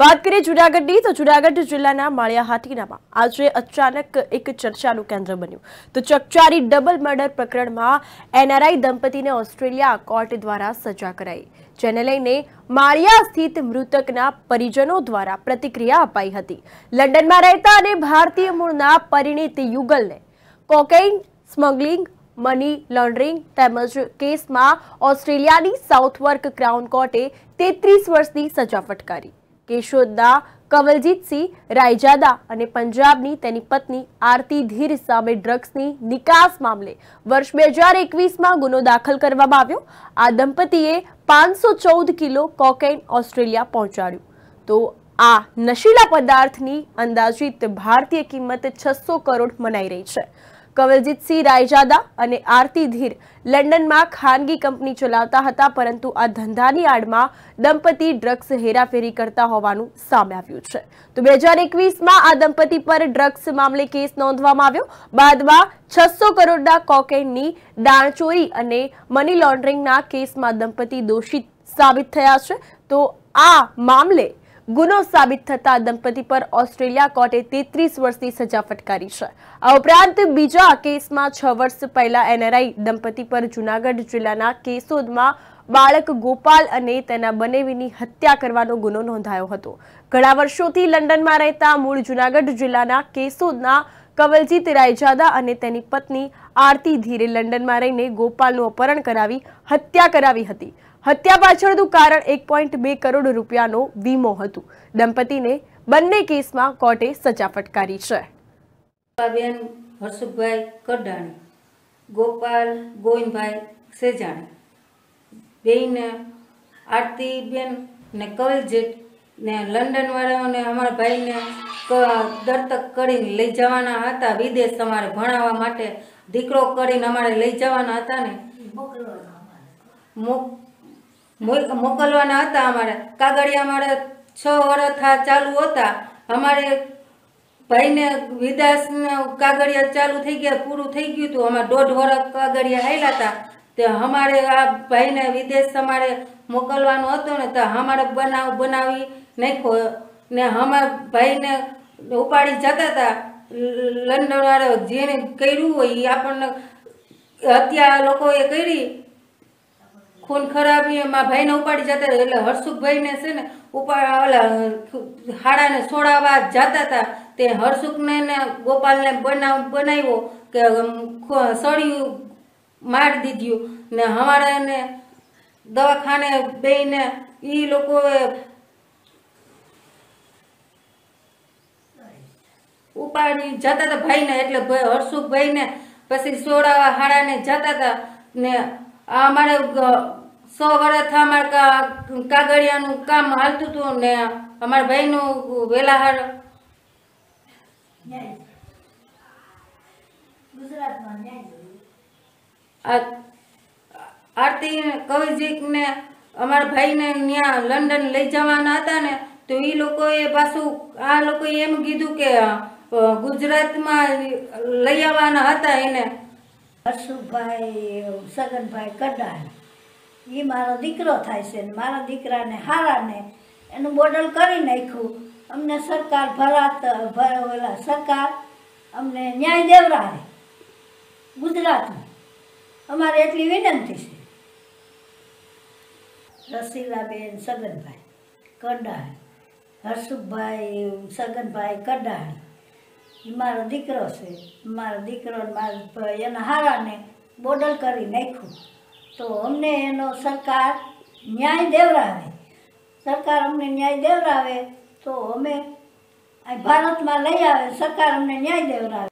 વાત કરીએ જુનાગઢની તો જુનાગઢ જિલ્લાના માળિયા માળિયાહાટીનામાં આજે અચાનક એક ચર્ચાનું કેન્દ્ર બન્યું તો ચકચારી ડબલ મર્ડર પ્રકરણમાં એનઆરઆઈ દંપતીને ઓસ્ટ્રેલિયા કોર્ટ દ્વારા સજા કરાઈ જેને લઈને માળિયા સ્થિત મૃતકના પરિજનો દ્વારા પ્રતિક્રિયા અપાઈ હતી લંડનમાં રહેતા અને ભારતીય મૂળના પરિણીત યુગલને કોકેઇન સ્મગલિંગ મની લોન્ડરિંગ તેમજ કેસમાં ઓસ્ટ્રેલિયાની સાઉથવર્ક ક્રાઉન કોર્ટે તેત્રીસ વર્ષની સજા ફટકારી કેશોદના કમલજીતસિંહ રાયજાદા અને પંજાબની તેની પત્ની આરતી ધીર સામે ડ્રગ્સની નિકાસ મામલે વર્ષ બે હજાર એકવીસમાં ગુનો દાખલ કરવામાં આવ્યો આ દંપતીએ પાંચસો ચૌદ કિલો કોકેઇન ઓસ્ટ્રેલિયા પહોંચાડ્યું તો આ નશીલા પદાર્થની અંદાજિત ભારતીય કિંમત છસો કરોડ મનાઈ રહી છે કવલજીતસિંહ રાયજાદા અને આરતી ધીર લંડનમાં ખાનગી કંપની ચલાવતા હતા પરંતુ આ ધંધાની આડમાં દંપતી ડ્રગ્સ હેરાફેરી કરતા હોવાનું સામે આવ્યું છે તો બે હજાર એકવીસમાં આ દંપતી પર ડ્રગ્સ મામલે કેસ નોંધવામાં આવ્યો બાદમાં છસો કરોડના કોકેનની દાણચોરી અને મની લોન્ડરિંગના કેસમાં દંપતી દોષિત સાબિત થયા છે તો આ મામલે ગુનો સાબિત થતા દંપતી પર ઓસ્ટ્રેલિયા કોર્ટે તેત્રીસ વર્ષની સજા ફટકારી છે આ ઉપરાંત બીજા કેસમાં છ વર્ષ પહેલા એનઆરઆઈ દંપતી પર જુનાગઢ જિલ્લાના કેસોદમાં બાળક ગોપાલ અને તેના બનેવીની હત્યા કરવાનો ગુનો નોંધાયો હતો ઘણા વર્ષોથી લંડનમાં રહેતા મૂળ જુનાગઢ જિલ્લાના કેસોદના કવલજીત રાયજાદા અને તેની પત્ની આરતી ધીરે લંડનમાં રહીને ગોપાલનું અપહરણ કરાવી હત્યા કરાવી હતી હત્યા પાછળનું કારણ એક પોઈન્ટ બે કરોડ રૂપિયાનો વીમો હતું દંપતીને બંને કેસમાં કોર્ટે સજા ફટકારી છે ગોપાલ ગોવિંદભાઈ સેજાણી બેન આરતીબેન ને કવલજીત ને લંડનવાળાઓને અમારા ભાઈને દર્તક કરીને લઈ જવાના હતા વિદેશ અમારે ભણાવવા માટે દીકરો કરીને અમારે લઈ જવાના હતા ને મોકલવાના હતા અમારે કાગળિયા અમારે છ વર્ષ ચાલુ હતા અમારે ભાઈને વિદાસ કાગળિયા ચાલુ થઈ ગયા પૂરું થઈ ગયું હતું અમારે દોઢ વર્ષ કાગળિયા હાલ્યા હતા તે અમારે આ ભાઈને વિદેશ અમારે મોકલવાનું હતું ને તો અમારે બનાવ બનાવી નાખ્યો ને અમારા ભાઈને ઉપાડી જતા હતા લંડનવાળો જેને કર્યું હોય એ આપણને હત્યા લોકોએ કરી ખૂન ખરાબી એમાં ભાઈને ઉપાડી જતા હતા એટલે હર્ષુખભાઈને છે ને ઉપાડ ઓલા હાડાને છોડાવવા જતા હતા તે હર્ષુખને ને ગોપાલને બનાવ બનાવ્યો કે સળિયું મારી દીધ્યું ને એને દવાખાને બેને એ લોકોએ ઉપાડી જતા હતા ભાઈ ને એટલે ને પછી સોડા ને જતા હતા ને અમારે સો વર્ષ અમારે નું કામ હાલતું હતું ને અમારા ભાઈ નું ભાઈનું વેલાહાર આરતી ને અમારા ભાઈને ત્યાં લંડન લઈ જવાના હતા ને તો એ લોકોએ પાછું આ લોકોએ એમ કીધું કે ગુજરાતમાં લઈ આવવાના હતા એને હર્ષુભાઈ સગનભાઈ કડાણ એ મારો દીકરો થાય છે ને મારા દીકરાને હારાને એનું બોર્ડર કરી નાખ્યું અમને સરકાર ભરાત ઓલા સરકાર અમને ન્યાય દેવરાવે ગુજરાતમાં અમારે એટલી વિનંતી છે રસીલાબેન સગનભાઈ કડાણ હર્ષુભાઈ સગનભાઈ કડાણી મારો દીકરો છે મારો દીકરો મારા એના હારાને બોડલ કરી નાખ્યું તો અમને એનો સરકાર ન્યાય દેવરાવે સરકાર અમને ન્યાય દેવરાવે તો અમે ભારતમાં લઈ આવે સરકાર અમને ન્યાય દેવરાવે